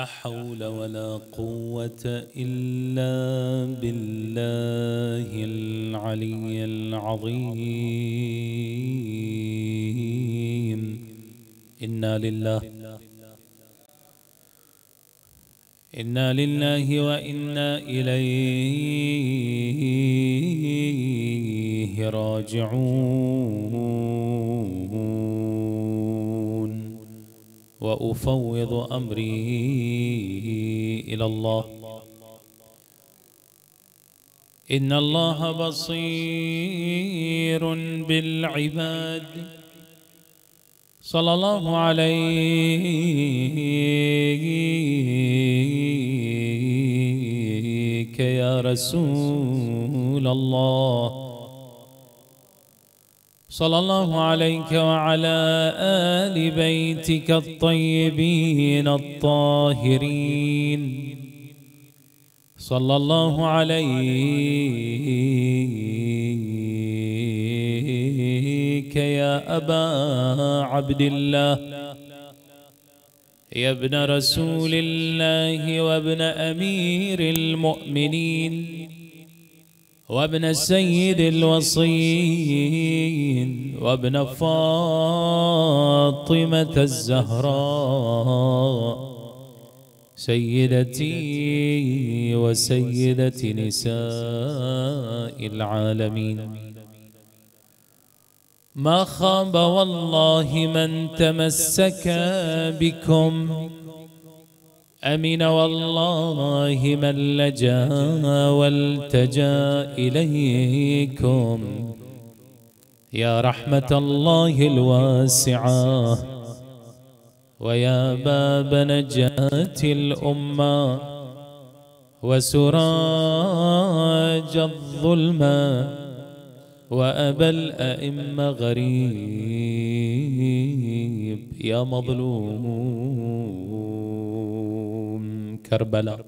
لا حول ولا قوة إلا بالله العلي العظيم إنا لله إنا لله وإنا إليه راجعون وأفوض أمري إلى الله إن الله بصير بالعباد صلى الله عليك يا رسول الله صلى الله عليك وعلى آل بيتك الطيبين الطاهرين صلى الله عليك يا أبا عبد الله يا ابن رسول الله وابن أمير المؤمنين وابن السيد الوصيين وابن فاطمة الزهراء سيدتي وسيدة نساء العالمين ما خاب والله من تمسك بكم أمن والله من لجا والتجا إليكم يا رحمة الله الواسعة ويا باب نجاة الأمة وسراج الظلمة وأبى الأئمة غريب يا مظلوم كربلاء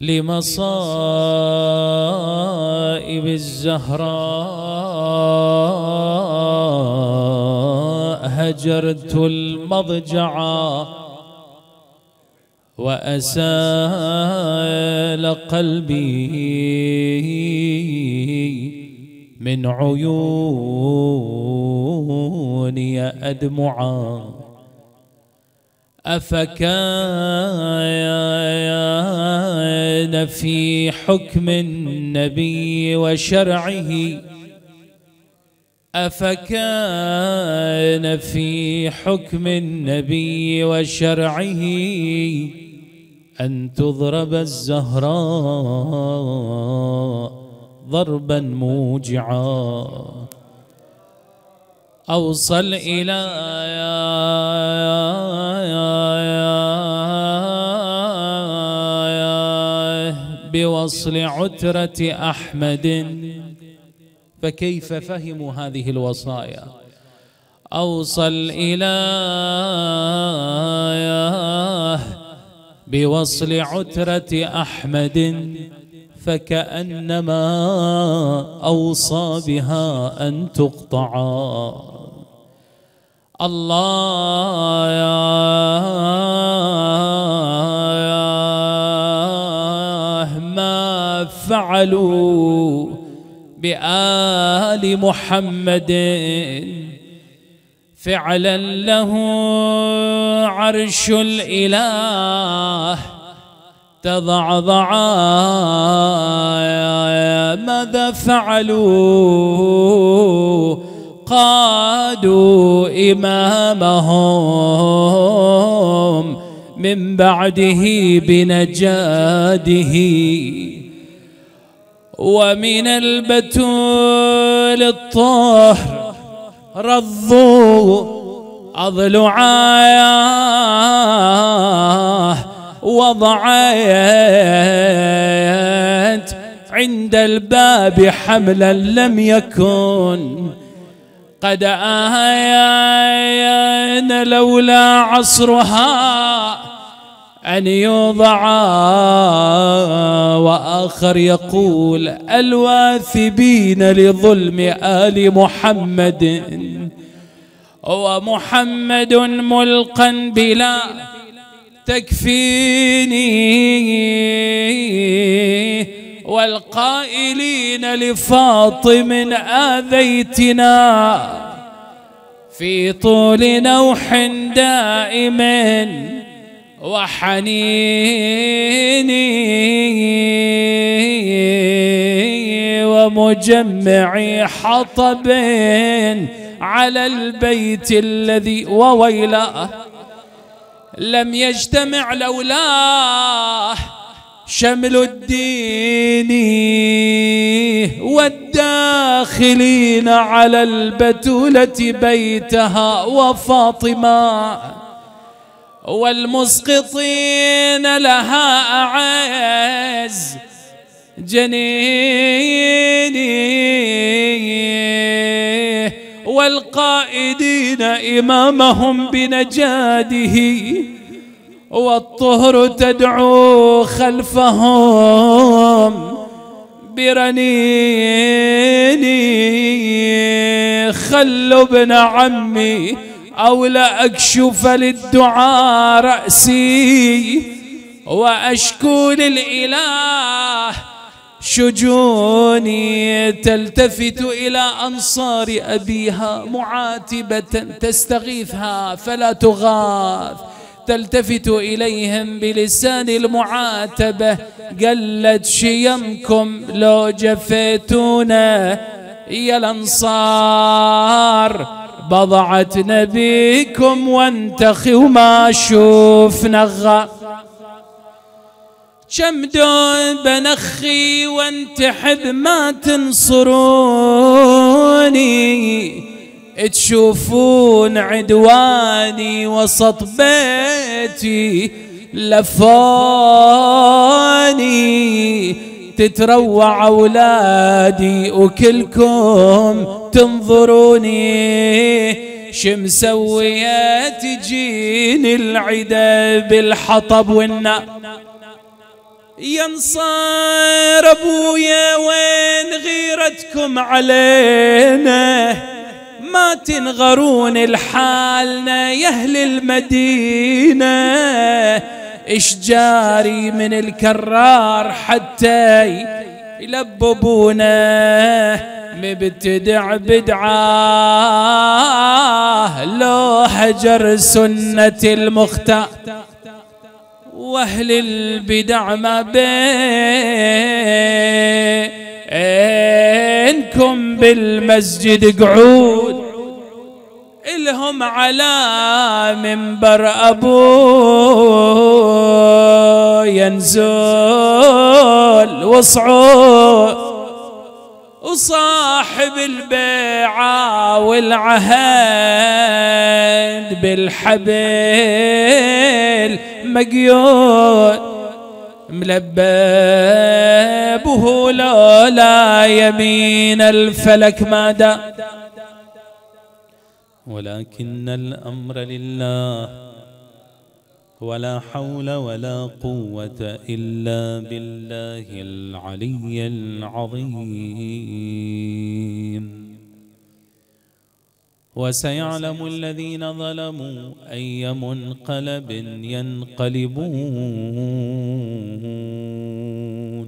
لمصائب الزهراء هجرت المضجعا وأسال قلبي من عيوني أدمعا أفكان في حكم النبي وشرعه أفكان في حكم النبي وشرعه أن تضرب الزهراء ضربا موجعا أوصل إلى بوصل عترة أحمد فكيف فهموا هذه الوصايا أوصل إلى بوصل عترة أحمد فكأنما أوصى بها أن تقطعا الله ما فعلوا بآل محمد فعلا له عرش الإله تضعضع ماذا فعلوا قادوا إمامهم من بعده بنجاده ومن البتول الطهر رضوا أضلعاه وضعت عند الباب حملا لم يكن قد آيان لولا عصرها أن يوضع وآخر يقول الواثبين لظلم آل محمد ومحمد ملقا بلا تكفيني والقائلين لفاطم آذيتنا في طول نوح دائم وحنين ومجمع حطب على البيت الذي وويلاه لم يجتمع لولاه شمل الدين والداخلين على البتولة بيتها وفاطمة والمسقطين لها أعز جنيني والقائدين إمامهم بنجاده والطهر تدعو خلفهم برنيني خلوا ابن عمي أو لا اكشف للدعاء رأسي وأشكو للإله شجوني تلتفت إلى أنصار أبيها معاتبة تستغيثها فلا تغاث تلتفت إليهم بلسان المعاتبة قلت شيمكم لو جفيتونا يا الأنصار بضعت نبيكم وانتخي وما شوف نغى كم دون بنخي وانتحب ما تنصروني تشوفون عدواني وسط بيتي لفاني تتروع أولادي وكلكم تنظروني شمسوية تجيني العدا بالحطب والنا ينصار أبويا وين غيرتكم علينا ما تنغرون الحالنا يا أهل المدينة إش جاري من الكرار حتى يلببونا مبتدع بدعاه لو حجر سنة المختار وأهل البدع ما بين إيه عندكم بالمسجد قعود الهم على منبر ابو ينزل وصعود وصاحب البيعة والعهد بالحبل مقيود ملبابه لولا يمين الفلك ما دا ولكن الأمر لله ولا حول ولا قوة إلا بالله العلي العظيم وسيعلم الذين ظلموا أي منقلب ينقلبون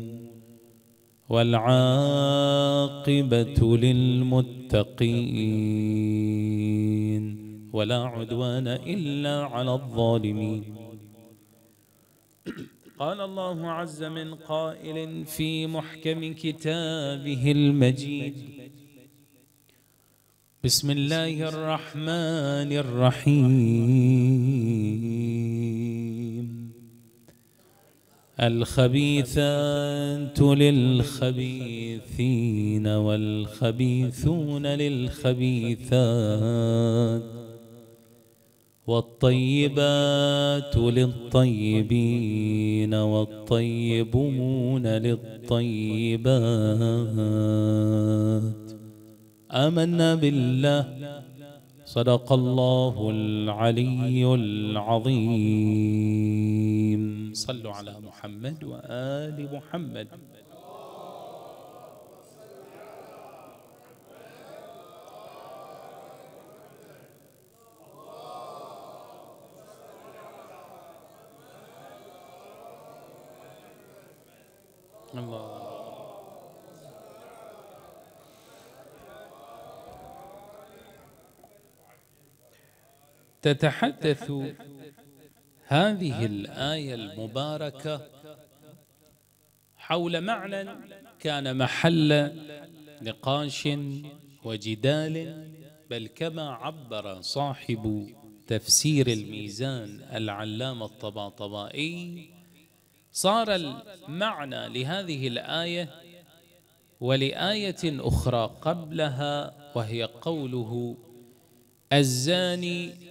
والعاقبة للمتقين ولا عدوان إلا على الظالمين قال الله عز من قائل في محكم كتابه المجيد بسم الله الرحمن الرحيم الخبيثات للخبيثين والخبيثون للخبيثات والطيبات للطيبين والطيبون للطيبات آمنا بالله صدق الله العلي العظيم صلوا على محمد وآل محمد تتحدث هذه الآية المباركة حول معنى كان محل نقاش وجدال بل كما عبر صاحب تفسير الميزان العلامة الطباطبائي صار المعنى لهذه الآية ولآية أخرى قبلها وهي قوله الزاني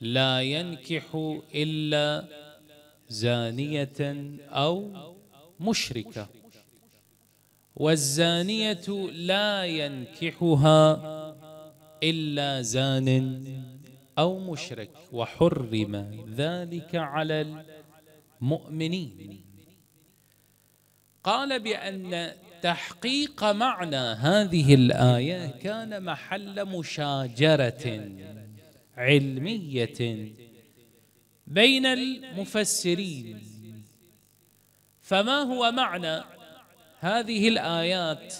لا ينكح إلا زانية أو مشركة والزانية لا ينكحها إلا زان أو مشرك وحرم ذلك على المؤمنين قال بأن تحقيق معنى هذه الآية كان محل مشاجرة علمية بين المفسرين فما هو معنى هذه الآيات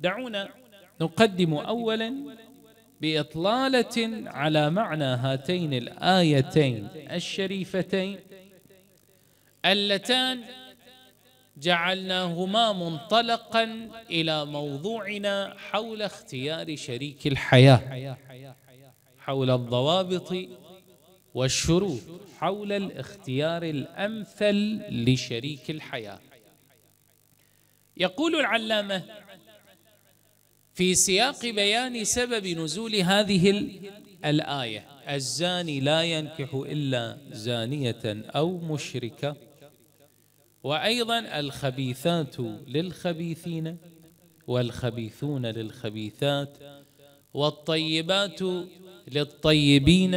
دعونا نقدم أولا بإطلالة على معنى هاتين الآيتين الشريفتين اللتان جعلناهما منطلقا إلى موضوعنا حول اختيار شريك الحياة حول الضوابط والشروط حول الاختيار الامثل لشريك الحياه يقول العلامه في سياق بيان سبب نزول هذه الايه الزاني لا ينكح الا زانيه او مشركه وايضا الخبيثات للخبيثين والخبيثون للخبيثات والطيبات للطيبين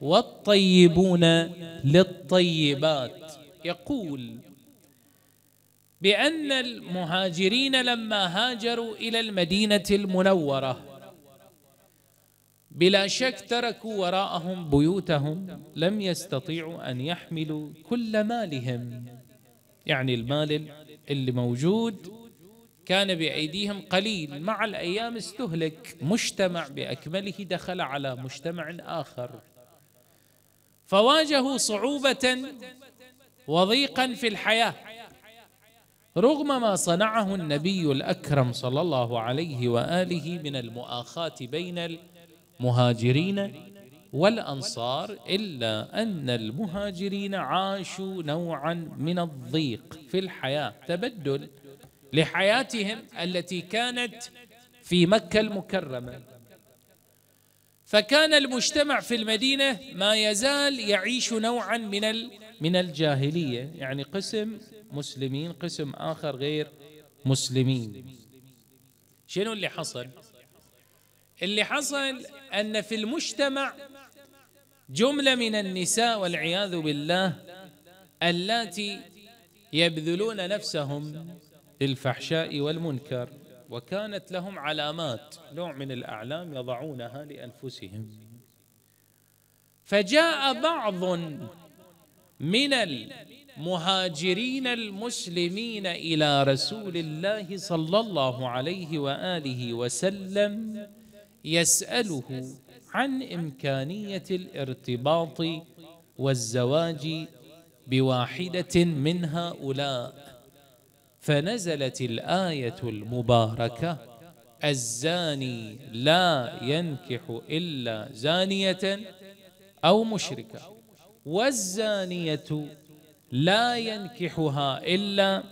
والطيبون للطيبات يقول بأن المهاجرين لما هاجروا إلى المدينة المنورة بلا شك تركوا وراءهم بيوتهم لم يستطيعوا أن يحملوا كل مالهم يعني المال اللي موجود كان بأيديهم قليل مع الأيام استهلك مجتمع بأكمله دخل على مجتمع آخر فواجهوا صعوبة وضيقا في الحياة رغم ما صنعه النبي الأكرم صلى الله عليه وآله من المؤاخاة بين المهاجرين والأنصار إلا أن المهاجرين عاشوا نوعا من الضيق في الحياة تبدل لحياتهم التي كانت في مكة المكرمة فكان المجتمع في المدينة ما يزال يعيش نوعا من من الجاهلية يعني قسم مسلمين قسم آخر غير مسلمين شنو اللي حصل؟ اللي حصل أن في المجتمع جملة من النساء والعياذ بالله اللاتي يبذلون نفسهم للفحشاء والمنكر وكانت لهم علامات نوع من الأعلام يضعونها لأنفسهم فجاء بعض من المهاجرين المسلمين إلى رسول الله صلى الله عليه وآله وسلم يسأله عن إمكانية الارتباط والزواج بواحدة من هؤلاء فنزلت الآية المباركة الزاني لا ينكح إلا زانية أو مشركة والزانية لا ينكحها إلا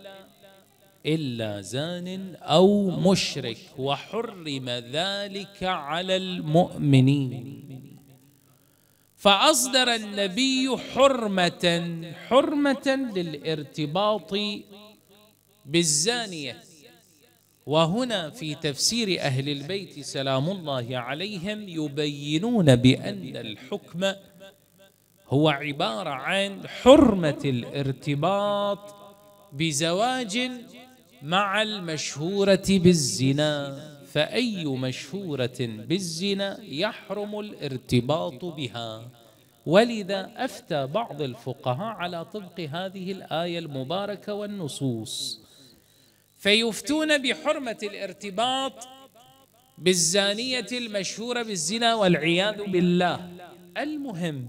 إلا زان أو مشرك وحرم ذلك على المؤمنين فأصدر النبي حرمة حرمة للارتباط بالزانية وهنا في تفسير أهل البيت سلام الله عليهم يبينون بأن الحكم هو عبارة عن حرمة الارتباط بزواج مع المشهورة بالزنا فأي مشهورة بالزنا يحرم الارتباط بها ولذا أفتى بعض الفقهاء على طبق هذه الآية المباركة والنصوص فيفتون بحرمة الارتباط بالزانية المشهورة بالزنا والعياذ بالله المهم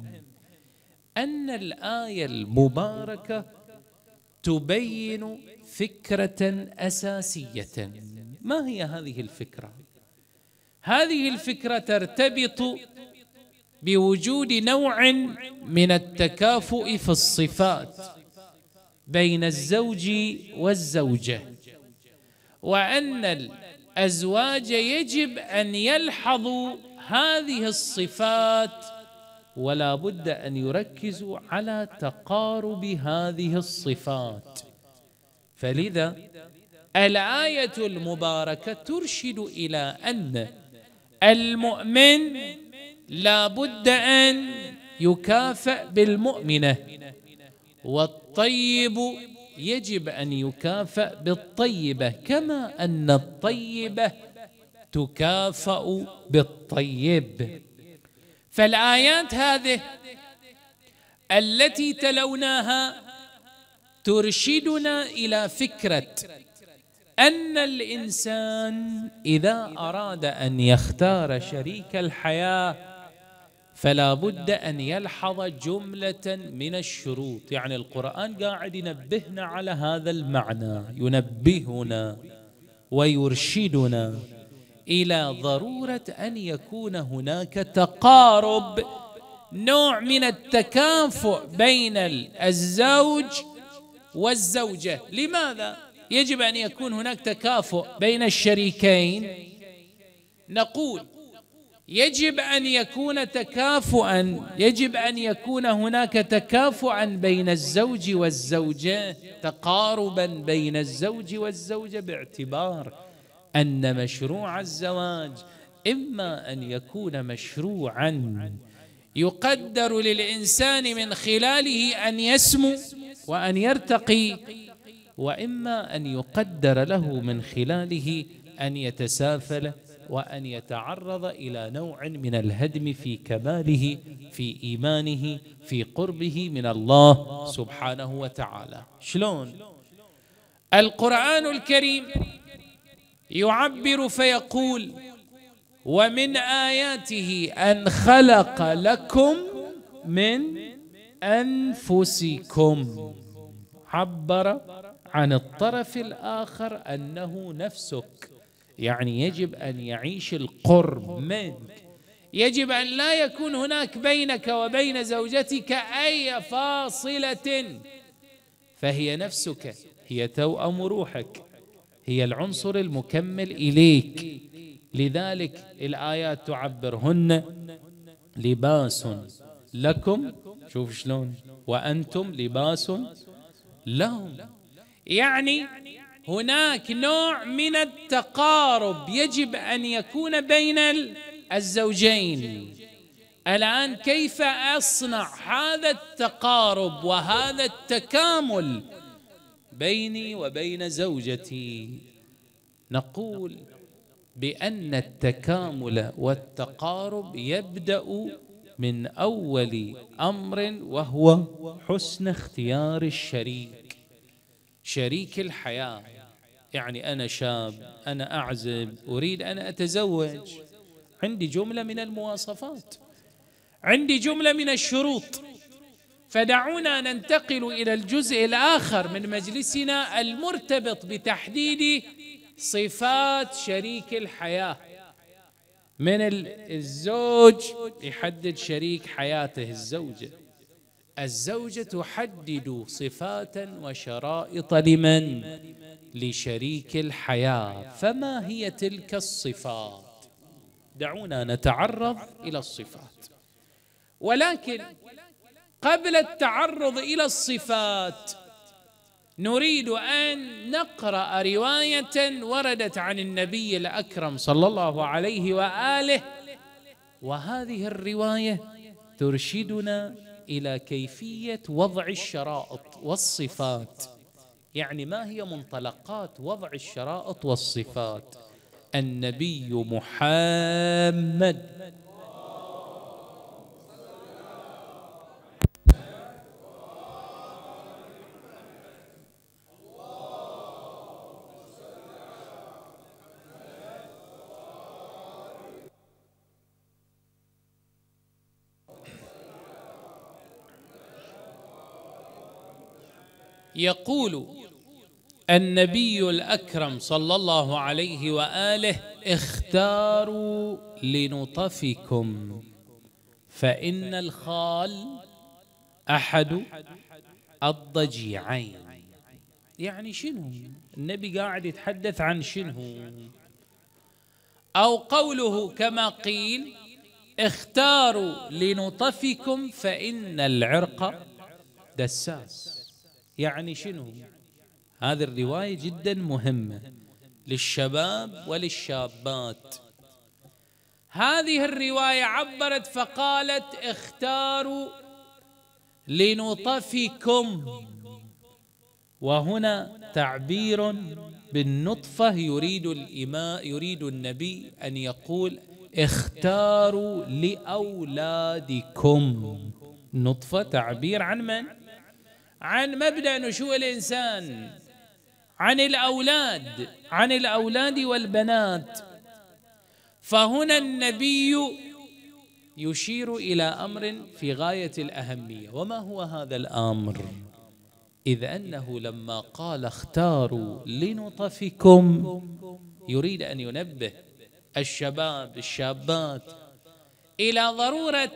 أن الآية المباركة تبين فكرة أساسية ما هي هذه الفكرة؟ هذه الفكرة ترتبط بوجود نوع من التكافؤ في الصفات بين الزوج والزوجه وأن الأزواج يجب أن يلحظوا هذه الصفات ولا بد أن يركزوا على تقارب هذه الصفات فلذا الآية المباركة ترشد إلى أن المؤمن لا بد أن يكافأ بالمؤمنة والطيب يجب أن يكافأ بالطيبة كما أن الطيبة تكافأ بالطيب فالآيات هذه التي تلوناها ترشدنا إلى فكرة أن الإنسان إذا أراد أن يختار شريك الحياة فلا بد أن يلحظ جملة من الشروط يعني القرآن قاعد ينبهنا على هذا المعنى ينبهنا ويرشدنا إلى ضرورة أن يكون هناك تقارب نوع من التكافؤ بين الزوج والزوجة لماذا؟ يجب أن يكون هناك تكافؤ بين الشريكين نقول يجب أن يكون تكافؤا يجب أن يكون هناك تكافؤا بين الزوج والزوجة تقاربا بين الزوج والزوجة باعتبار أن مشروع الزواج إما أن يكون مشروعا يقدر للإنسان من خلاله أن يسمو وأن يرتقي وإما أن يقدر له من خلاله أن يتسافل وأن يتعرض إلى نوع من الهدم في كماله في إيمانه في قربه من الله سبحانه وتعالى شلون؟ القرآن الكريم يعبر فيقول ومن آياته أن خلق لكم من أنفسكم عبر عن الطرف الآخر أنه نفسك يعني يجب أن يعيش القرب منك يجب أن لا يكون هناك بينك وبين زوجتك أي فاصلة فهي نفسك هي توأم روحك هي العنصر المكمل إليك لذلك الآيات تعبرهن لباس لكم شوف شلون وأنتم لباس لهم يعني هناك نوع من التقارب يجب ان يكون بين الزوجين الان كيف اصنع هذا التقارب وهذا التكامل بيني وبين زوجتي نقول بان التكامل والتقارب يبدا من اول امر وهو حسن اختيار الشريك شريك الحياة يعني أنا شاب أنا أعزب أريد أن أتزوج عندي جملة من المواصفات عندي جملة من الشروط فدعونا ننتقل إلى الجزء الآخر من مجلسنا المرتبط بتحديد صفات شريك الحياة من الزوج يحدد شريك حياته الزوجه الزوجة تحدد صفات وشرائط لمن؟ لشريك الحياة فما هي تلك الصفات؟ دعونا نتعرض إلى الصفات ولكن قبل التعرض إلى الصفات نريد أن نقرأ رواية وردت عن النبي الأكرم صلى الله عليه وآله وهذه الرواية ترشدنا الى كيفيه وضع الشرائط والصفات يعني ما هي منطلقات وضع الشرائط والصفات النبي محمد يقول النبي الأكرم صلى الله عليه وآله اختاروا لنطفكم فإن الخال أحد الضجيعين يعني شنو النبي قاعد يتحدث عن شنو أو قوله كما قيل اختاروا لنطفكم فإن العرق دساس يعني شنو هذه الرواية جدا مهمة للشباب وللشابات هذه الرواية عبرت فقالت اختاروا لنطفكم وهنا تعبير بالنطفة يريد الإماء يريد النبي أن يقول اختاروا لأولادكم نطفة تعبير عن من؟ عن مبدا نشوء الانسان عن الاولاد عن الاولاد والبنات فهنا النبي يشير الى امر في غايه الاهميه وما هو هذا الامر اذ انه لما قال اختاروا لنطفكم يريد ان ينبه الشباب الشابات الى ضروره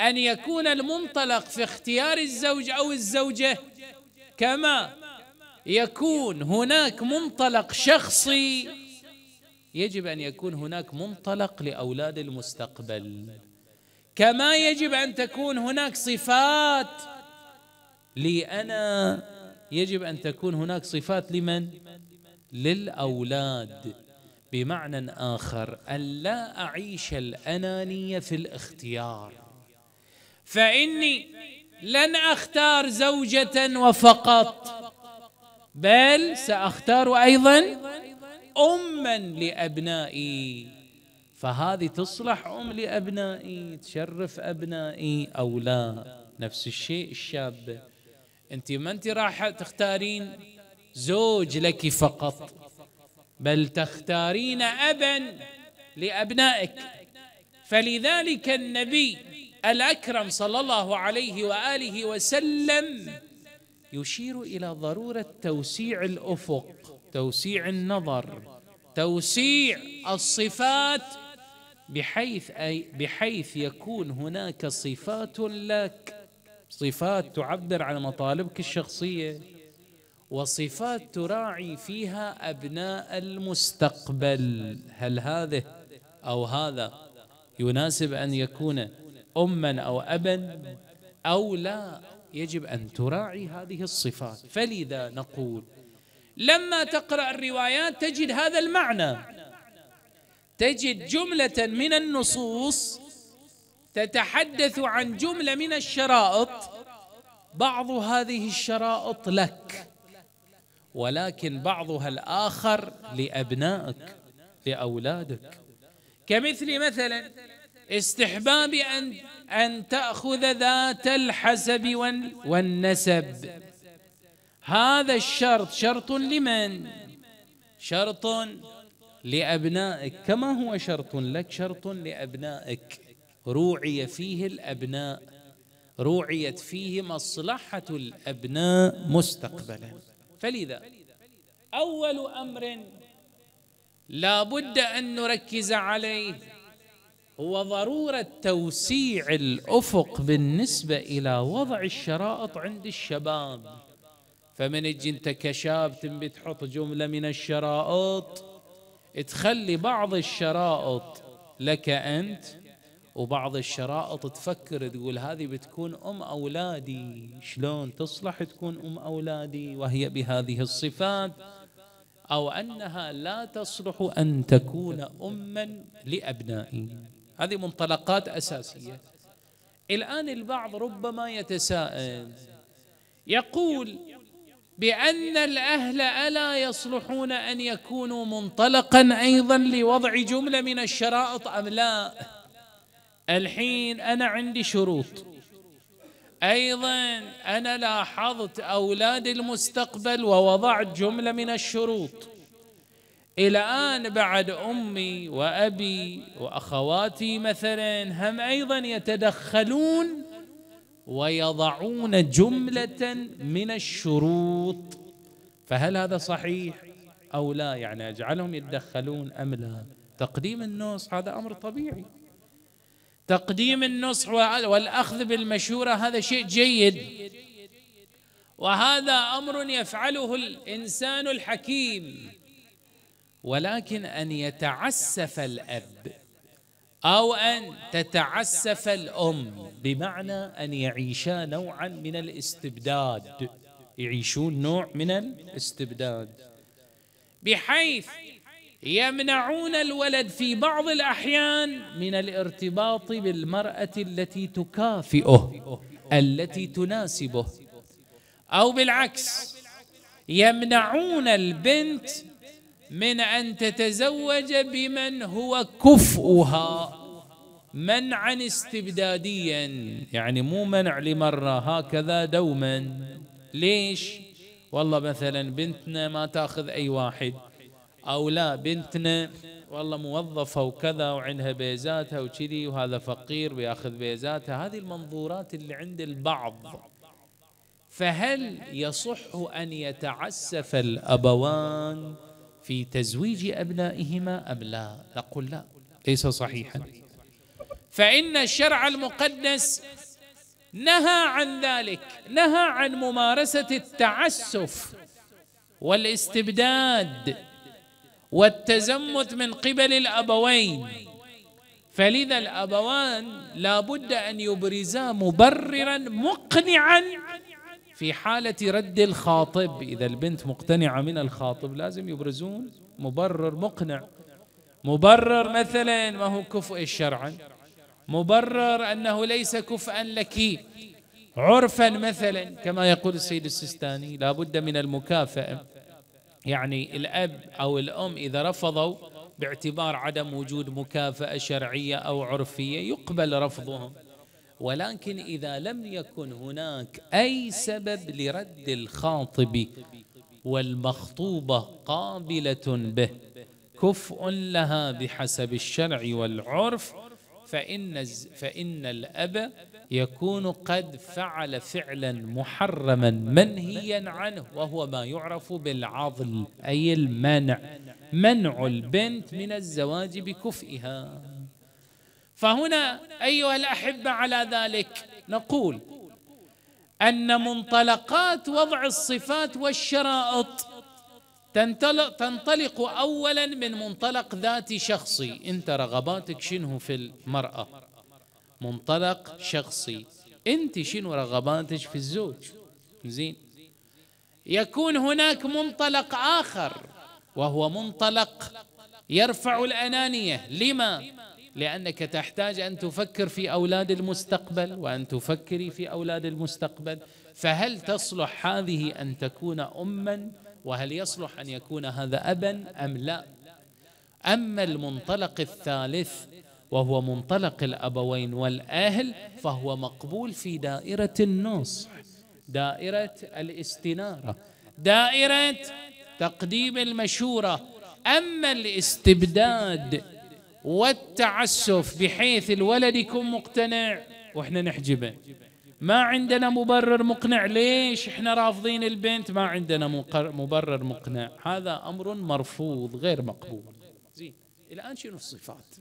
أن يكون المنطلق في اختيار الزوج أو الزوجة كما يكون هناك منطلق شخصي يجب أن يكون هناك منطلق لأولاد المستقبل كما يجب أن تكون هناك صفات لي أنا يجب أن تكون هناك صفات لمن؟ للأولاد بمعنى آخر أن لا أعيش الأنانية في الاختيار فاني لن اختار زوجه وفقط بل ساختار ايضا اما لابنائي فهذه تصلح ام لابنائي تشرف ابنائي او لا نفس الشيء الشابه انت ما انت راح تختارين زوج لك فقط بل تختارين ابا لابنائك فلذلك النبي الأكرم صلى الله عليه وآله وسلم يشير إلى ضرورة توسيع الأفق توسيع النظر توسيع الصفات بحيث أي بحيث يكون هناك صفات لك صفات تعبر عن مطالبك الشخصية وصفات تراعي فيها أبناء المستقبل هل هذا أو هذا يناسب أن يكون أما أو أبا أو لا يجب أن تراعي هذه الصفات فلذا نقول لما تقرأ الروايات تجد هذا المعنى تجد جملة من النصوص تتحدث عن جملة من الشرائط بعض هذه الشرائط لك ولكن بعضها الآخر لأبنائك لأولادك كمثل مثلا استحباب أن أن تأخذ ذات الحسب والنسب هذا الشرط شرط لمن؟ شرط لأبنائك كما هو شرط لك شرط لأبنائك روعي فيه الأبناء روعيت فيه مصلحة الأبناء مستقبلا فلذا أول أمر لا بد أن نركز عليه هو ضروره توسيع الافق بالنسبه الى وضع الشرائط عند الشباب فمن تجي انت كشاب تنبي تحط جمله من الشرائط تخلي بعض الشرائط لك انت وبعض الشرائط تفكر تقول هذه بتكون ام اولادي شلون تصلح تكون ام اولادي وهي بهذه الصفات او انها لا تصلح ان تكون اما لابنائي هذه منطلقات أساسية الآن البعض ربما يتساءل يقول بأن الأهل ألا يصلحون أن يكونوا منطلقا أيضا لوضع جملة من الشرائط أم لا الحين أنا عندي شروط أيضا أنا لاحظت أولاد المستقبل ووضعت جملة من الشروط إلى الآن بعد أمي وأبي وأخواتي مثلا هم أيضا يتدخلون ويضعون جملة من الشروط فهل هذا صحيح أو لا يعني أجعلهم يتدخلون أم لا تقديم النصح هذا أمر طبيعي تقديم النصح والأخذ بالمشورة هذا شيء جيد وهذا أمر يفعله الإنسان الحكيم ولكن أن يتعسف الأب أو أن تتعسف الأم بمعنى أن يعيشا نوعا من الاستبداد يعيشون نوع من الاستبداد بحيث يمنعون الولد في بعض الأحيان من الارتباط بالمرأة التي تكافئه التي تناسبه أو بالعكس يمنعون البنت من أن تتزوج بمن هو كفؤها منعا استبداديا يعني مو منع لمرة هكذا دوما ليش والله مثلا بنتنا ما تاخذ أي واحد أو لا بنتنا والله موظفة وكذا وعندها بيزاتها وكذي وهذا فقير وياخذ بيزاتها هذه المنظورات اللي عند البعض فهل يصح أن يتعسف الأبوان في تزويج أبنائهما أم لا نقول لا ليس صحيحا فإن الشرع المقدس نهى عن ذلك نهى عن ممارسة التعسف والاستبداد والتزمت من قبل الأبوين فلذا الأبوان لابد أن يبرزا مبررا مقنعا في حالة رد الخاطب إذا البنت مقتنعة من الخاطب لازم يبرزون مبرر مقنع مبرر مثلا ما هو كفء شرعا مبرر أنه ليس كفءا لك عرفا مثلا كما يقول السيد لا لابد من المكافأة يعني الأب أو الأم إذا رفضوا باعتبار عدم وجود مكافأة شرعية أو عرفية يقبل رفضهم ولكن إذا لم يكن هناك أي سبب لرد الخاطب والمخطوبة قابلة به كفء لها بحسب الشرع والعرف فإن, فإن الأب يكون قد فعل فعلا محرما منهيا عنه وهو ما يعرف بالعضل أي المنع منع البنت من الزواج بكفئها فهنا ايها الاحبه على ذلك نقول ان منطلقات وضع الصفات والشرائط تنطلق, تنطلق اولا من منطلق ذاتي شخصي انت رغباتك شنو في المراه منطلق شخصي انت شنو رغباتك في الزوج زين يكون هناك منطلق اخر وهو منطلق يرفع الانانيه لما لأنك تحتاج أن تفكر في أولاد المستقبل وأن تفكري في أولاد المستقبل فهل تصلح هذه أن تكون أما وهل يصلح أن يكون هذا أبا أم لا أما المنطلق الثالث وهو منطلق الأبوين والأهل فهو مقبول في دائرة النصح دائرة الاستنارة دائرة تقديم المشورة أما الاستبداد والتعسف بحيث الولد يكون مقتنع واحنا نحجبه ما عندنا مبرر مقنع ليش احنا رافضين البنت ما عندنا مبرر مقنع هذا امر مرفوض غير مقبول زين الان شنو الصفات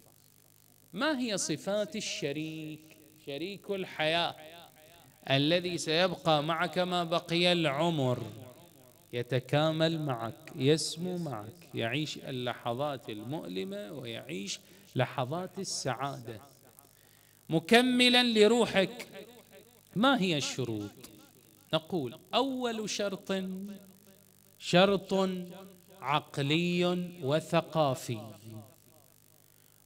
ما هي صفات الشريك شريك الحياه الذي سيبقى معك ما بقي العمر يتكامل معك يسمو معك يعيش اللحظات المؤلمه ويعيش لحظات السعادة مكملا لروحك ما هي الشروط نقول أول شرط شرط عقلي وثقافي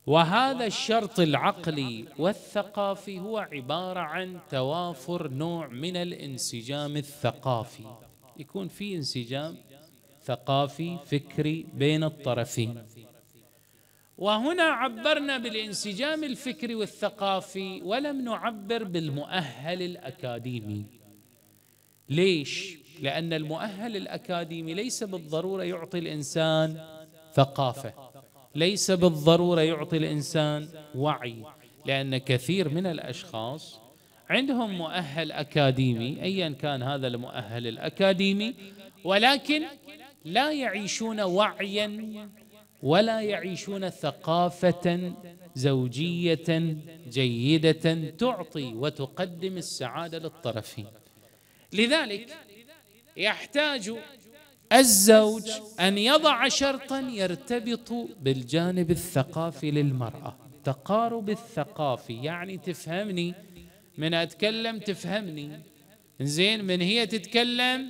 وهذا الشرط العقلي والثقافي هو عبارة عن توافر نوع من الانسجام الثقافي يكون في انسجام ثقافي فكري بين الطرفين وهنا عبرنا بالانسجام الفكري والثقافي ولم نعبر بالمؤهل الاكاديمي ليش لان المؤهل الاكاديمي ليس بالضروره يعطي الانسان ثقافه ليس بالضروره يعطي الانسان وعي لان كثير من الاشخاص عندهم مؤهل اكاديمي ايا كان هذا المؤهل الاكاديمي ولكن لا يعيشون وعيا ولا يعيشون ثقافة زوجية جيدة تعطي وتقدم السعادة للطرفين لذلك يحتاج الزوج أن يضع شرطا يرتبط بالجانب الثقافي للمرأة تقارب الثقافي يعني تفهمني من أتكلم تفهمني زين من هي تتكلم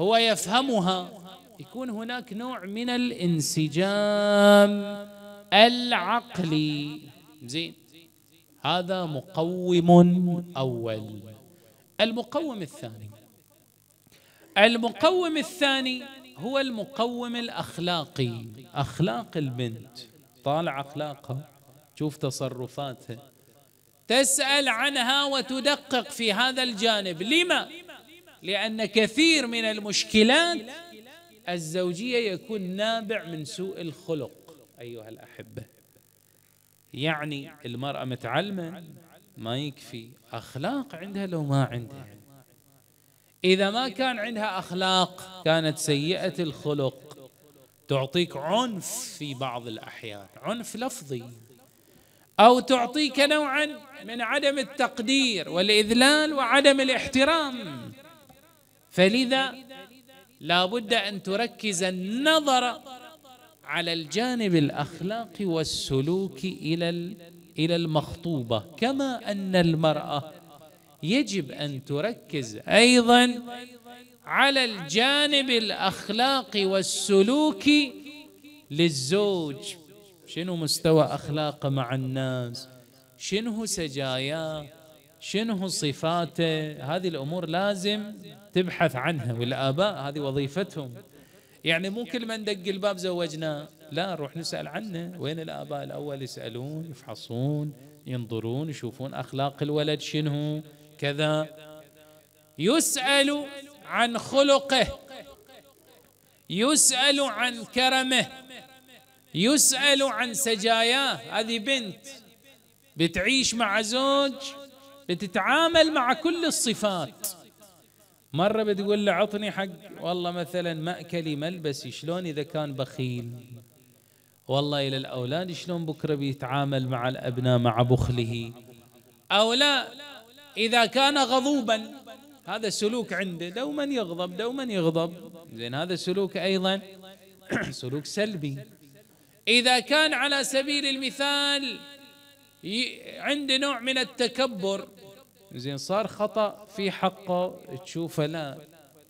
هو يفهمها يكون هناك نوع من الانسجام العقلي زين هذا مقوم أول المقوم الثاني المقوم الثاني هو المقوم الأخلاقي أخلاق البنت طالع أخلاقها شوف تصرفاتها تسأل عنها وتدقق في هذا الجانب لما؟ لأن كثير من المشكلات الزوجية يكون نابع من سوء الخلق أيها الأحبة يعني المرأة متعلمة ما يكفي أخلاق عندها لو ما عندها إذا ما كان عندها أخلاق كانت سيئة الخلق تعطيك عنف في بعض الأحيان عنف لفظي أو تعطيك نوعا من عدم التقدير والإذلال وعدم الاحترام فلذا لا بد أن تركز النظر على الجانب الأخلاقي والسلوك إلى إلى المخطوبة كما أن المرأة يجب أن تركز أيضا على الجانب الأخلاقي والسلوكي للزوج شنو مستوى أخلاقه مع الناس شنو سجاياه شنو صفاته هذه الأمور لازم تبحث عنها والآباء هذه وظيفتهم يعني مو كل من دق الباب زوجنا لا نروح نسأل عنه وين الآباء الأول يسألون يفحصون ينظرون يشوفون أخلاق الولد شنو كذا يسأل عن خلقه يسأل عن كرمه يسأل عن سجاياه هذه بنت بتعيش مع زوج بتتعامل مع كل الصفات مرة بتقول له عطني حق والله مثلا مأكلي ملبسي شلون إذا كان بخيل والله إلى الأولاد شلون بكرة بيتعامل مع الأبناء مع بخله أو لا إذا كان غضوبا هذا سلوك عنده دوما يغضب دوما يغضب زين هذا سلوك أيضا سلوك سلبي إذا كان على سبيل المثال عنده نوع من التكبر زين صار خطا في حقه تشوفه لا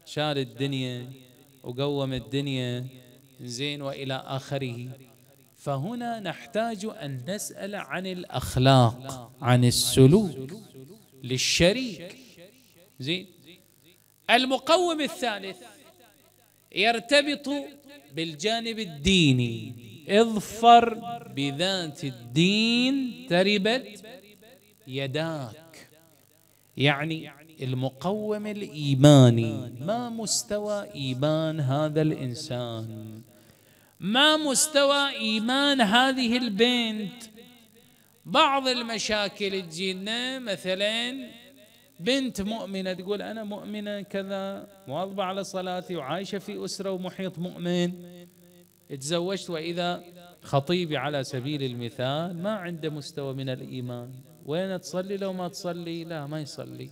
شال الدنيا وقوم الدنيا زين والى اخره فهنا نحتاج ان نسال عن الاخلاق عن السلوك للشريك زين المقوم الثالث يرتبط بالجانب الديني اظفر بذات الدين تربت يداك يعني المقوم الايماني ما مستوى ايمان هذا الانسان ما مستوى ايمان هذه البنت بعض المشاكل تجينا مثلا بنت مؤمنه تقول انا مؤمنه كذا مواظبه على صلاتي وعايشه في اسره ومحيط مؤمن تزوجت وإذا خطيبي على سبيل المثال ما عنده مستوى من الإيمان وين تصلي لو ما تصلي لا ما يصلي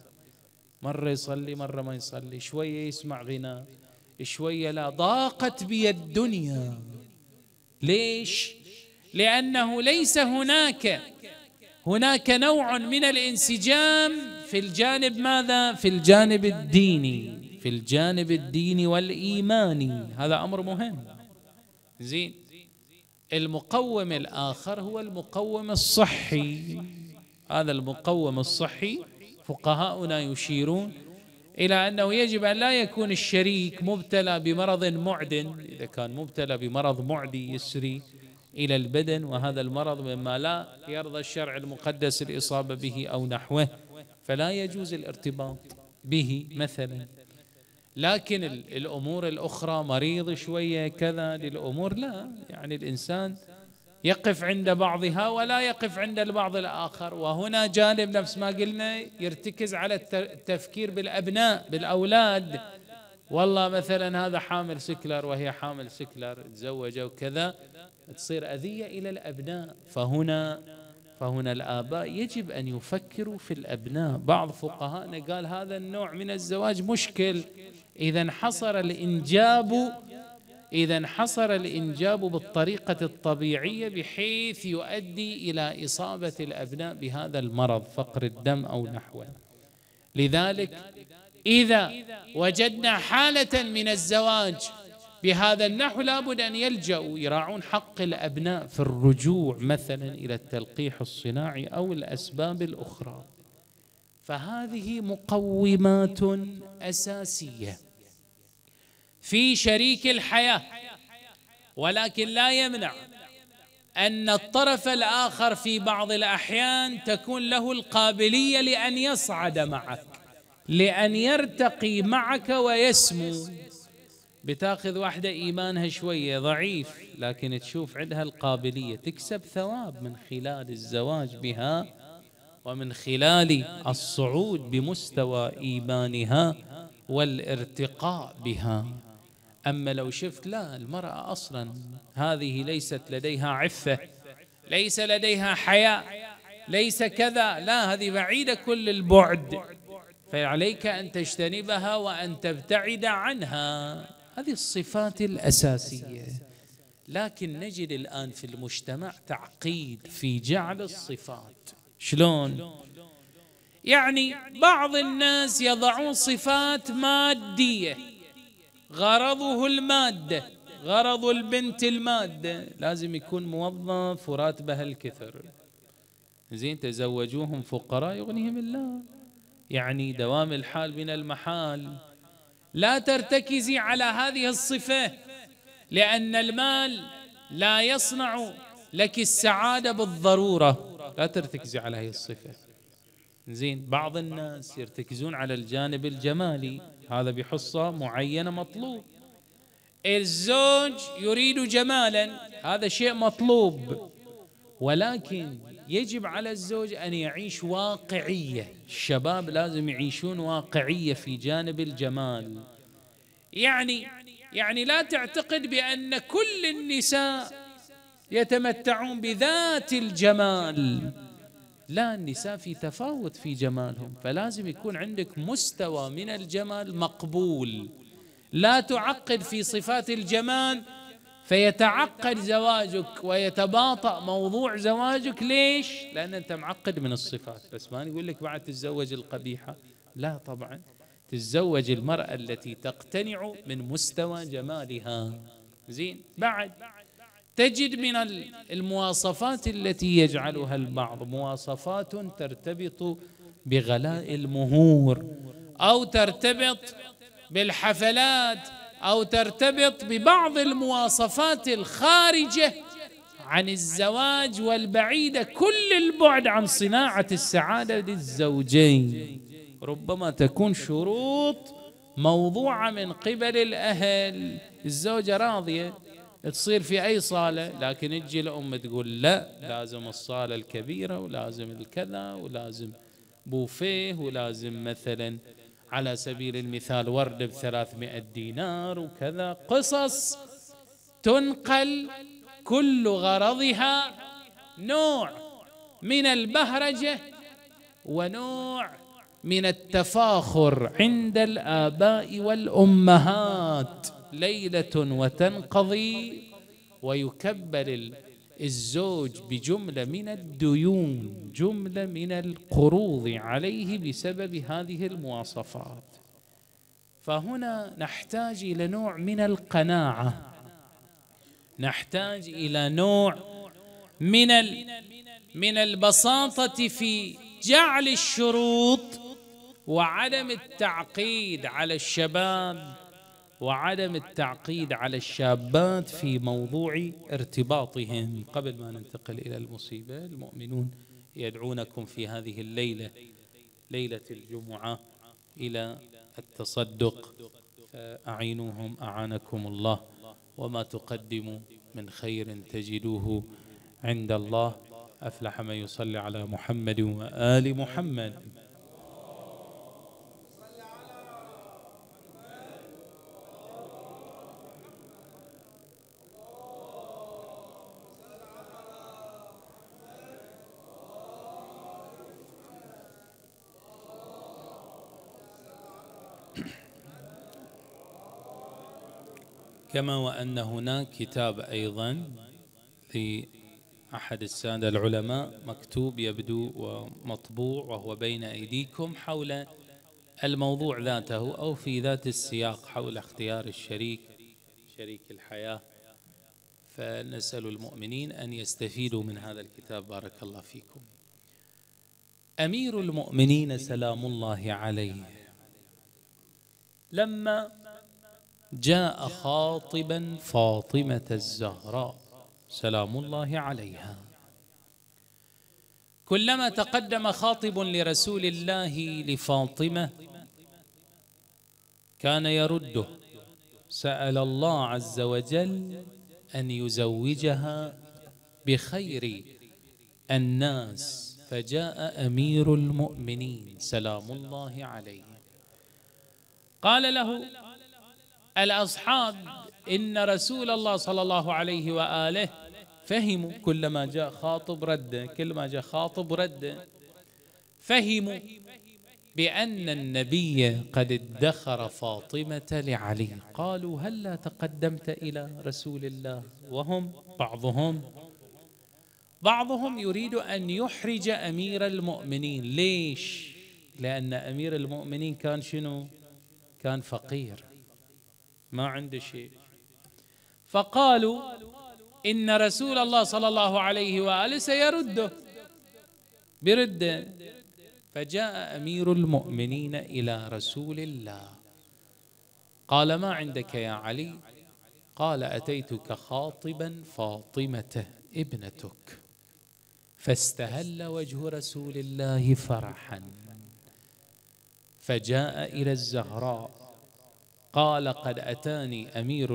مرة يصلي مرة ما يصلي شوية يسمع غناء شوية لا ضاقت بي الدنيا ليش؟ لأنه ليس هناك هناك نوع من الانسجام في الجانب ماذا؟ في الجانب الديني في الجانب الديني والإيماني هذا أمر مهم زين المقوم الآخر هو المقوم الصحي هذا المقوم الصحي فقهاؤنا يشيرون إلى أنه يجب أن لا يكون الشريك مبتلى بمرض معدن إذا كان مبتلى بمرض معدي يسري إلى البدن وهذا المرض مما لا يرضى الشرع المقدس الإصابة به أو نحوه فلا يجوز الارتباط به مثلا لكن الأمور الأخرى مريض شوية كذا للأمور لا يعني الإنسان يقف عند بعضها ولا يقف عند البعض الآخر وهنا جانب نفس ما قلنا يرتكز على التفكير بالأبناء بالأولاد والله مثلا هذا حامل سكلر وهي حامل سكلر تزوجوا وكذا تصير أذية إلى الأبناء فهنا فهنا الآباء يجب أن يفكروا في الأبناء بعض فقهائنا قال هذا النوع من الزواج مشكل إذا حصر الإنجاب إذا حصر الإنجاب بالطريقة الطبيعية بحيث يؤدي إلى إصابة الأبناء بهذا المرض فقر الدم أو نحوه لذلك إذا وجدنا حالة من الزواج بهذا النحو لابد أن يلجأوا يراعون حق الأبناء في الرجوع مثلا إلى التلقيح الصناعي أو الأسباب الأخرى فهذه مقومات اساسيه في شريك الحياه ولكن لا يمنع ان الطرف الاخر في بعض الاحيان تكون له القابليه لان يصعد معك لان يرتقي معك ويسمو بتاخذ واحده ايمانها شويه ضعيف لكن تشوف عندها القابليه تكسب ثواب من خلال الزواج بها ومن خلال الصعود بمستوى إيمانها والارتقاء بها أما لو شفت لا المرأة أصلا هذه ليست لديها عفة ليس لديها حياء ليس كذا لا هذه بعيدة كل البعد فعليك أن تجتنبها وأن تبتعد عنها هذه الصفات الأساسية لكن نجد الآن في المجتمع تعقيد في جعل الصفات شلون؟ يعني بعض الناس يضعون صفات مادية غرضه المادة غرض البنت المادة لازم يكون موظف وراتبه الكثر زين تزوجوهم فقراء يغنيهم الله يعني دوام الحال من المحال لا ترتكزي على هذه الصفة لأن المال لا يصنع لك السعادة بالضرورة لا ترتكزي على هذه الصفة زين بعض الناس يرتكزون على الجانب الجمالي هذا بحصة معينة مطلوب الزوج يريد جمالا هذا شيء مطلوب ولكن يجب على الزوج أن يعيش واقعية الشباب لازم يعيشون واقعية في جانب الجمال يعني يعني لا تعتقد بأن كل النساء يتمتعون بذات الجمال لا النساء في تفاوت في جمالهم فلازم يكون عندك مستوى من الجمال مقبول لا تعقد في صفات الجمال فيتعقد زواجك ويتباطأ موضوع زواجك ليش؟ لأن أنت معقد من الصفات بس ما نقول لك بعد تتزوج القبيحة لا طبعا تتزوج المرأة التي تقتنع من مستوى جمالها زين بعد تجد من المواصفات التي يجعلها البعض مواصفات ترتبط بغلاء المهور أو ترتبط بالحفلات أو ترتبط ببعض المواصفات الخارجة عن الزواج والبعيدة كل البعد عن صناعة السعادة للزوجين ربما تكون شروط موضوعة من قبل الأهل الزوجة راضية تصير في أي صالة لكن تجي الأم تقول لا لازم الصالة الكبيرة ولازم الكذا ولازم بوفيه ولازم مثلا على سبيل المثال ورد بثلاثمائة دينار وكذا قصص تنقل كل غرضها نوع من البهرجة ونوع من التفاخر عند الآباء والأمهات ليلة وتنقضي ويكبل الزوج بجملة من الديون جملة من القروض عليه بسبب هذه المواصفات فهنا نحتاج إلى نوع من القناعة نحتاج إلى نوع من من البساطة في جعل الشروط وعدم التعقيد على الشباب وعدم التعقيد على الشابات في موضوع ارتباطهم قبل ما ننتقل إلى المصيبة المؤمنون يدعونكم في هذه الليلة ليلة الجمعة إلى التصدق فأعينوهم أعانكم الله وما تقدموا من خير تجدوه عند الله أفلح من يصلي على محمد وآل محمد كما وأن هناك كتاب أيضا لأحد السادة العلماء مكتوب يبدو ومطبوع وهو بين أيديكم حول الموضوع ذاته أو في ذات السياق حول اختيار الشريك شريك الحياة فنسأل المؤمنين أن يستفيدوا من هذا الكتاب بارك الله فيكم أمير المؤمنين سلام الله عليه لما جاء خاطبا فاطمة الزهراء سلام الله عليها كلما تقدم خاطب لرسول الله لفاطمة كان يرده سأل الله عز وجل أن يزوجها بخير الناس فجاء أمير المؤمنين سلام الله عليه قال له الأصحاب إن رسول الله صلى الله عليه وآله فهموا كلما جاء خاطب رده كلما جاء خاطب رده فهموا بأن النبي قد ادخر فاطمة لعلي قالوا هل لا تقدمت إلى رسول الله وهم بعضهم بعضهم يريد أن يحرج أمير المؤمنين ليش؟ لأن أمير المؤمنين كان شنو؟ كان فقير ما عنده شيء فقالوا إن رسول الله صلى الله عليه وآله سيرده برده فجاء أمير المؤمنين إلى رسول الله قال ما عندك يا علي قال أتيتك خاطبا فاطمة ابنتك فاستهل وجه رسول الله فرحا فجاء إلى الزهراء قال قد أتاني أمير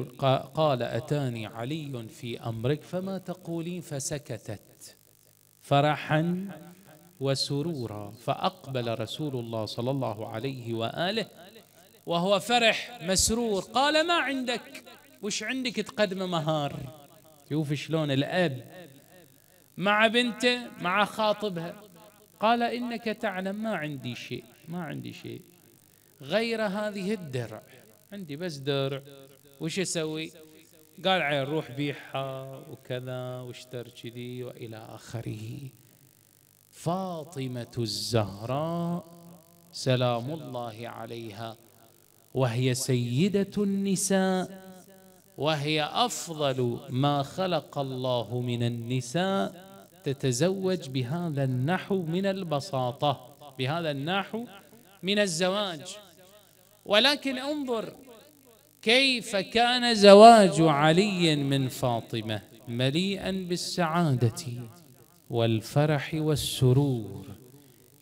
قال أتاني علي في أمرك فما تقولين فسكتت فرحا وسرورا فأقبل رسول الله صلى الله عليه وآله وهو فرح مسرور قال ما عندك وش عندك تقدم مهار شوف شلون الأب مع بنته مع خاطبها قال إنك تعلم ما عندي شيء ما عندي شيء غير هذه الدرع عندي بس درع وش اسوي قال عين روح بيعها وكذا واشتر كذي والى اخره فاطمه الزهراء سلام الله عليها وهي سيده النساء وهي افضل ما خلق الله من النساء تتزوج بهذا النحو من البساطه بهذا النحو من الزواج ولكن انظر كيف كان زواج علي من فاطمة مليئا بالسعادة والفرح والسرور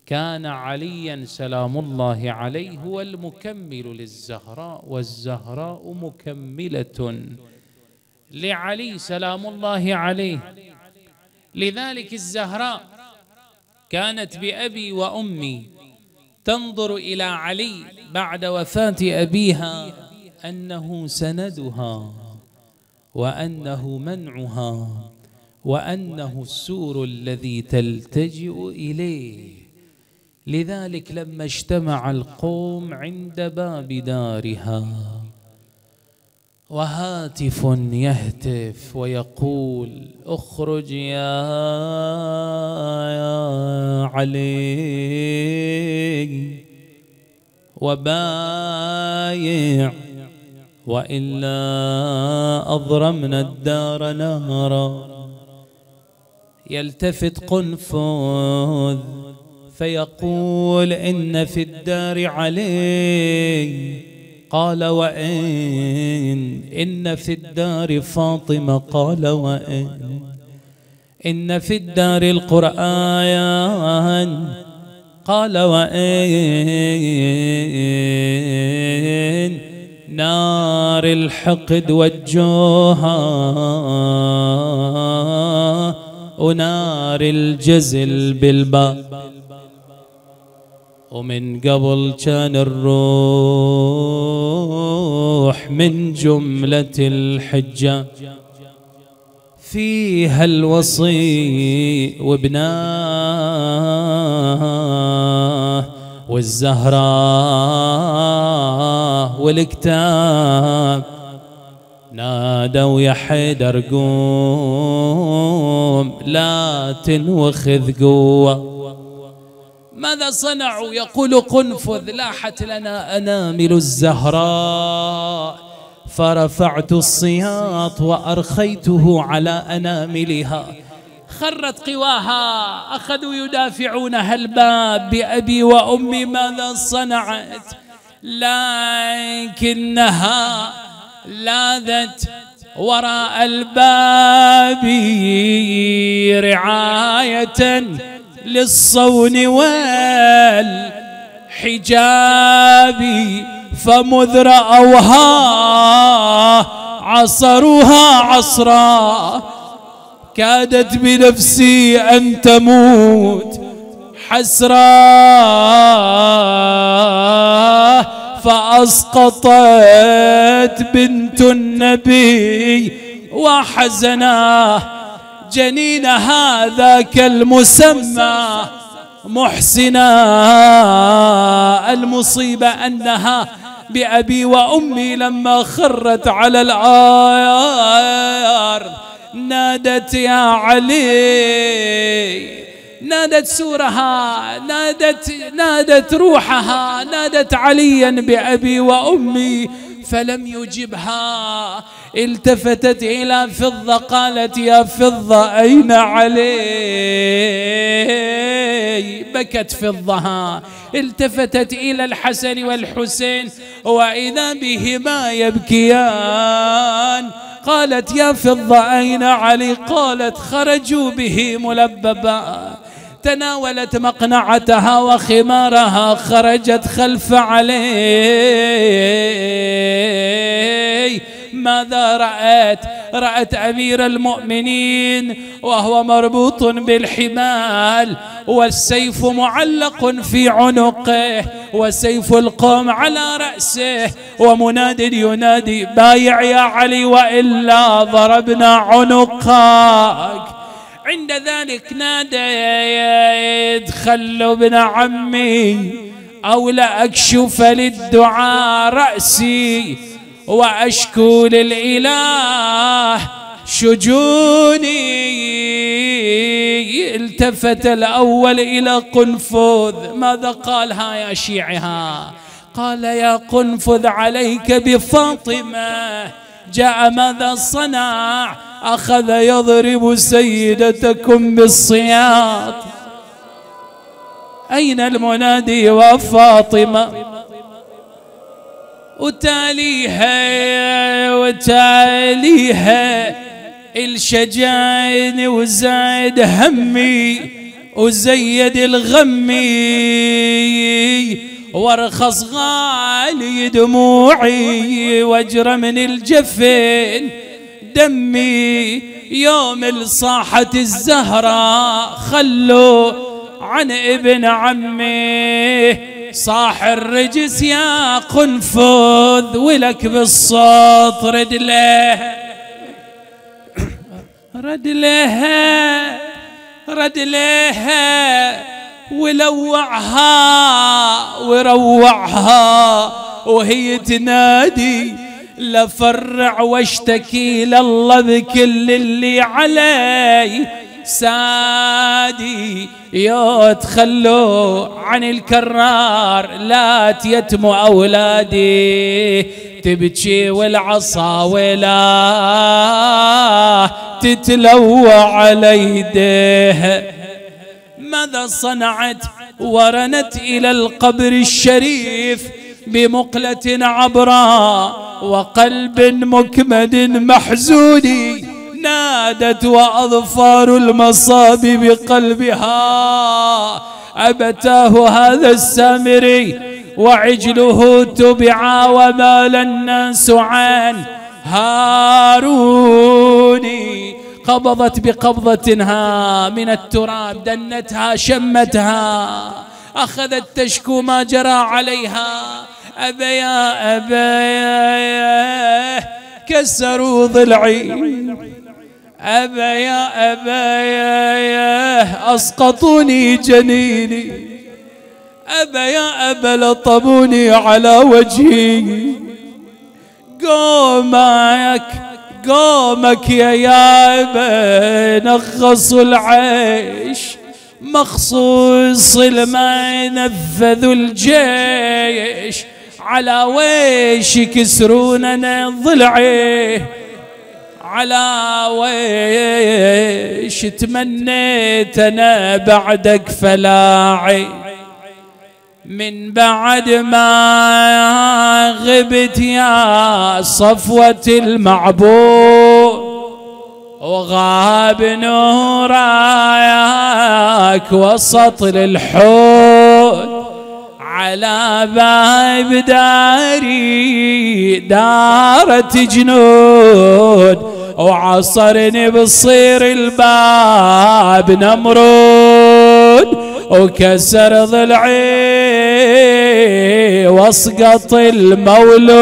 كان عليا سلام الله عليه هو المكمل للزهراء والزهراء مكملة لعلي سلام الله عليه لذلك الزهراء كانت بأبي وأمي تنظر إلى علي بعد وفاة أبيها أنه سندها وأنه منعها وأنه السور الذي تلتجئ إليه لذلك لما اجتمع القوم عند باب دارها وهاتف يهتف ويقول اخرج يا علي وبايع والا اضرمنا الدار نارا يلتفت قنفذ فيقول ان في الدار علي قال وإن إن في الدار فاطمة قال وإن إن في الدار القرآن قال وإن نار الحقد وجوها ونار الجزل بالباب ومن قبل كان الروح من جملة الحجة فيها الوصي وابناه والزهراء والكتاب نادوا يا حيدر قوم لا تنوخذ قوه ماذا صنعوا يقول قنفذ لاحت لنا أنامل الزهراء فرفعت الصياط وأرخيته على أناملها خرت قواها أخذوا يدافعون الباب بأبي وأمي ماذا صنعت لكنها لاذت وراء الباب رعاية للصون والحجاب فمذ رأوها عصروها عصرا كادت بنفسي أن تموت حسرا فأسقطت بنت النبي وحزناه جنين هذاك المسمى محسنا المصيبة أنها بأبي وأمي لما خرت على الأرض نادت يا علي نادت سورها نادت نادت روحها نادت عليا بأبي وأمي فلم يجبها التفتت إلى فضة قالت يا فضة أين علي بكت فضها التفتت إلى الحسن والحسين وإذا بهما يبكيان قالت يا فضة أين علي قالت خرجوا به ملببا تناولت مقنعتها وخمارها خرجت خلف علي ماذا رأت رأت أمير المؤمنين وهو مربوط بالحبال والسيف معلق في عنقه وسيف القوم على رأسه ومناد ينادي بايع يا علي وإلا ضربنا عنقك عند ذلك نادى خلوا ابن عمي أو لا أكشف للدعاء رأسي وأشكو للإله شجوني التفت الأول إلى قنفذ ماذا قال ها يا شيعها قال يا قنفذ عليك بفاطمة جاء ماذا صنع أخذ يضرب سيدتكم بالصياط أين المنادي وفاطمة وتاليها وتاليها الشجاين وزايد همي وزيد الغمي وارخص غالي دموعي واجرى من الجفين دمي يوم لصاحت الزهرة خلوا عن ابن عمي صاح الرجس يا قنفذ ولك بالصوت رد له رد لها رد لها ولوعها وروعها وهي تنادي لفرع واشتكي لله بكل اللي علي سادي يو تخلوا عن الكرار لا تيتموا أولادي تبكي والعصا ولا تتلوى على يديه ماذا صنعت ورنت إلى القبر الشريف بمقلة عبراء وقلب مكمد محزوني نادت وأظفار المصاب بقلبها أبتاه هذا السامري وعجله تبعا ومال الناس عن هاروني قبضت بقبضتها من التراب دنتها شمتها أخذت تشكو ما جرى عليها أبا يا أبا يا كسروا ضلعي أبا يا أبا يا, يا أسقطوني جنيني أبا يا أبا لطبوني على وجهي قومك قومك يا أبا نغص العيش مخصوص لما نفذوا الجيش على ويش يكسروننا ضلعيه على ويش تمنيت انا بعدك فلاعي من بعد ما غبت يا صفوة المعبود وغاب نوراك وسط الحوت على باب داري دارت جنود وعصرني بصير الباب نمرود وكسر ضلعي واسقط المولود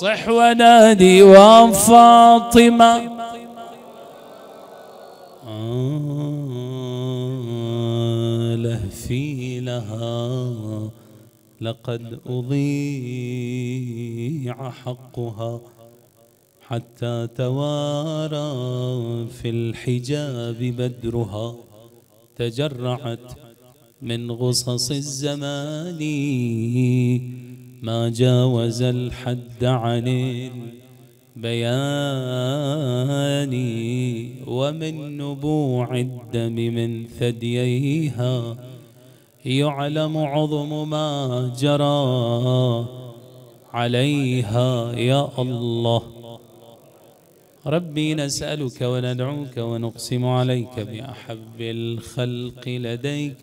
صح ونادي وفاطمة آه لهفي لها لقد أضيع حقها حتى توارى في الحجاب بدرها تجرعت من غصص الزمان ما جاوز الحد عن البيان ومن نبوع الدم من ثدييها يعلم عظم ما جرى عليها يا الله ربي نسألك وندعوك ونقسم عليك بأحب الخلق لديك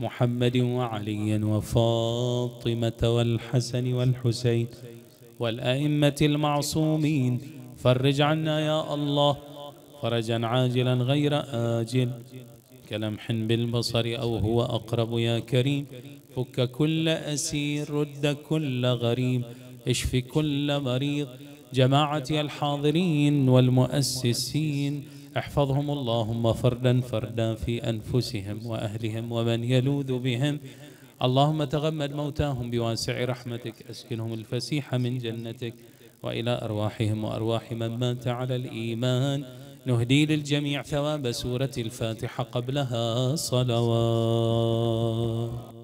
محمد وعلي وفاطمة والحسن والحسين والأئمة المعصومين فرج عنا يا الله فرجا عاجلا غير آجل كلمح بالبصر أو هو أقرب يا كريم فك كل أسير رد كل غريب اشف كل مريض جماعتي الحاضرين والمؤسسين احفظهم اللهم فردا فردا في أنفسهم وأهلهم ومن يلوذ بهم اللهم تغمد موتاهم بواسع رحمتك أسكنهم الفسيح من جنتك وإلى أرواحهم وأرواح من مات على الإيمان نهدي للجميع ثواب سورة الفاتحة قبلها صلوات